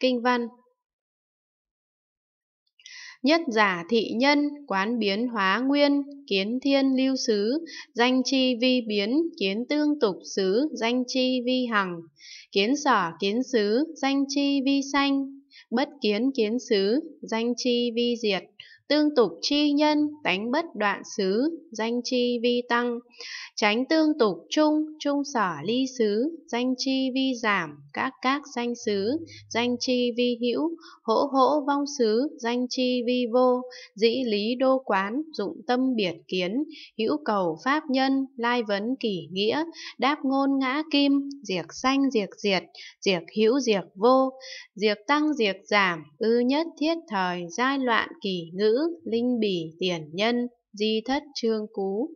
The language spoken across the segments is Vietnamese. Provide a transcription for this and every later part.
Kinh văn Nhất giả thị nhân, quán biến hóa nguyên, kiến thiên lưu xứ, danh chi vi biến, kiến tương tục xứ, danh chi vi hằng, kiến sở kiến xứ, danh chi vi sanh, bất kiến kiến xứ, danh chi vi diệt, tương tục chi nhân tánh bất đoạn xứ danh chi vi tăng tránh tương tục trung trung sở ly xứ danh chi vi giảm các các danh xứ danh chi vi hữu hỗ hỗ vong xứ danh chi vi vô dĩ lý đô quán dụng tâm biệt kiến hữu cầu pháp nhân lai vấn kỷ nghĩa đáp ngôn ngã kim diệt sanh diệt diệt diệt hữu diệt vô diệt tăng diệt giảm ư nhất thiết thời giai loạn kỷ ngữ linh bỉ tiền nhân, di thất trương cú.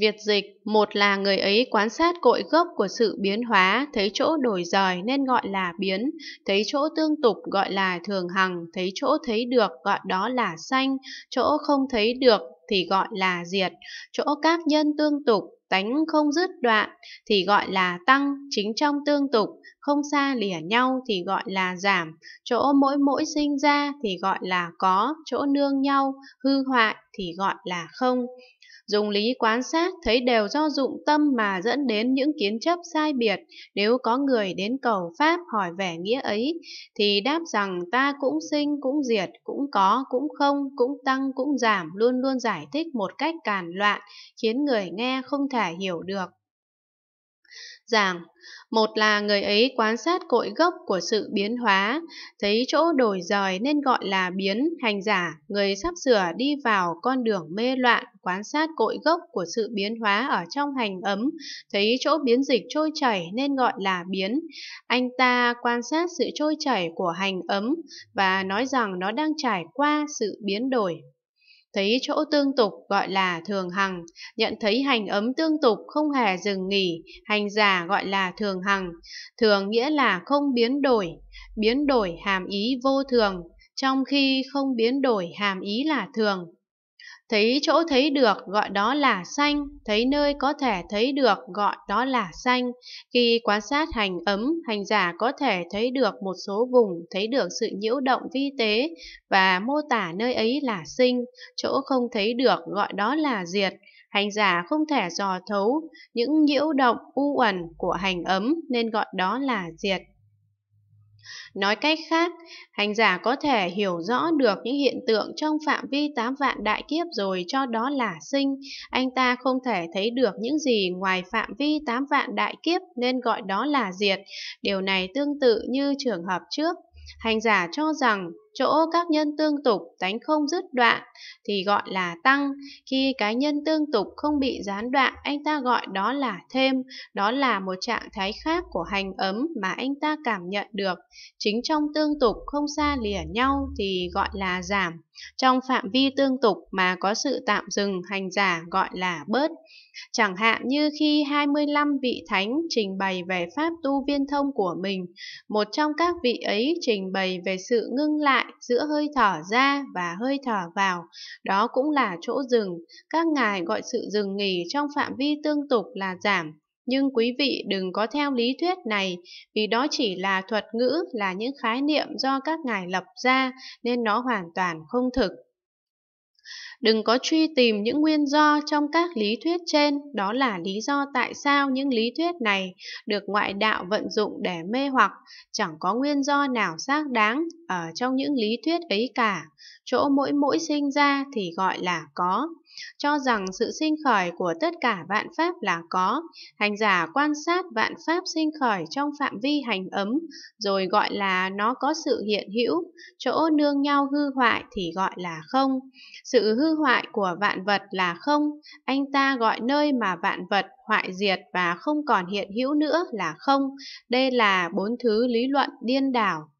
Việt dịch, một là người ấy quan sát cội gốc của sự biến hóa, thấy chỗ đổi rời nên gọi là biến, thấy chỗ tương tục gọi là thường hằng, thấy chỗ thấy được gọi đó là sanh, chỗ không thấy được thì gọi là diệt, chỗ các nhân tương tục tánh không dứt đoạn thì gọi là tăng, chính trong tương tục, không xa lìa nhau thì gọi là giảm, chỗ mỗi mỗi sinh ra thì gọi là có, chỗ nương nhau, hư hoại thì gọi là không. Dùng lý quan sát thấy đều do dụng tâm mà dẫn đến những kiến chấp sai biệt. Nếu có người đến cầu Pháp hỏi vẻ nghĩa ấy, thì đáp rằng ta cũng sinh, cũng diệt, cũng có, cũng không, cũng tăng, cũng giảm, luôn luôn giải thích một cách càn loạn, khiến người nghe không thể hiểu được giảng. Một là người ấy quan sát cội gốc của sự biến hóa, thấy chỗ đổi dời nên gọi là biến, hành giả, người sắp sửa đi vào con đường mê loạn, quan sát cội gốc của sự biến hóa ở trong hành ấm, thấy chỗ biến dịch trôi chảy nên gọi là biến. Anh ta quan sát sự trôi chảy của hành ấm và nói rằng nó đang trải qua sự biến đổi, thấy chỗ tương tục gọi là thường hằng, nhận thấy hành ấm tương tục không hề dừng nghỉ, hành giả gọi là thường hằng, thường nghĩa là không biến đổi, biến đổi hàm ý vô thường, trong khi không biến đổi hàm ý là thường thấy chỗ thấy được gọi đó là xanh thấy nơi có thể thấy được gọi đó là xanh khi quan sát hành ấm hành giả có thể thấy được một số vùng thấy được sự nhiễu động vi tế và mô tả nơi ấy là sinh chỗ không thấy được gọi đó là diệt hành giả không thể dò thấu những nhiễu động u uẩn của hành ấm nên gọi đó là diệt Nói cách khác, hành giả có thể hiểu rõ được những hiện tượng trong phạm vi tám vạn đại kiếp rồi cho đó là sinh, anh ta không thể thấy được những gì ngoài phạm vi tám vạn đại kiếp nên gọi đó là diệt. Điều này tương tự như trường hợp trước. Hành giả cho rằng chỗ các nhân tương tục tánh không dứt đoạn thì gọi là tăng, khi cái nhân tương tục không bị gián đoạn anh ta gọi đó là thêm, đó là một trạng thái khác của hành ấm mà anh ta cảm nhận được. Chính trong tương tục không xa lìa nhau thì gọi là giảm, trong phạm vi tương tục mà có sự tạm dừng hành giả gọi là bớt. Chẳng hạn như khi 25 vị thánh trình bày về pháp tu viên thông của mình, một trong các vị ấy trình bày về sự ngưng lại lại giữa hơi thở ra và hơi thở vào, đó cũng là chỗ dừng. Các ngài gọi sự dừng nghỉ trong phạm vi tương tục là giảm, nhưng quý vị đừng có theo lý thuyết này, vì đó chỉ là thuật ngữ, là những khái niệm do các ngài lập ra, nên nó hoàn toàn không thực. Đừng có truy tìm những nguyên do trong các lý thuyết trên, đó là lý do tại sao những lý thuyết này được ngoại đạo vận dụng để mê hoặc, chẳng có nguyên do nào xác đáng ở trong những lý thuyết ấy cả. Chỗ mỗi mỗi sinh ra thì gọi là có. Cho rằng sự sinh khởi của tất cả vạn pháp là có, hành giả quan sát vạn pháp sinh khởi trong phạm vi hành ấm, rồi gọi là nó có sự hiện hữu, chỗ nương nhau hư hoại thì gọi là không. Sự hư hư hoại của vạn vật là không, anh ta gọi nơi mà vạn vật hoại diệt và không còn hiện hữu nữa là không. Đây là bốn thứ lý luận điên đảo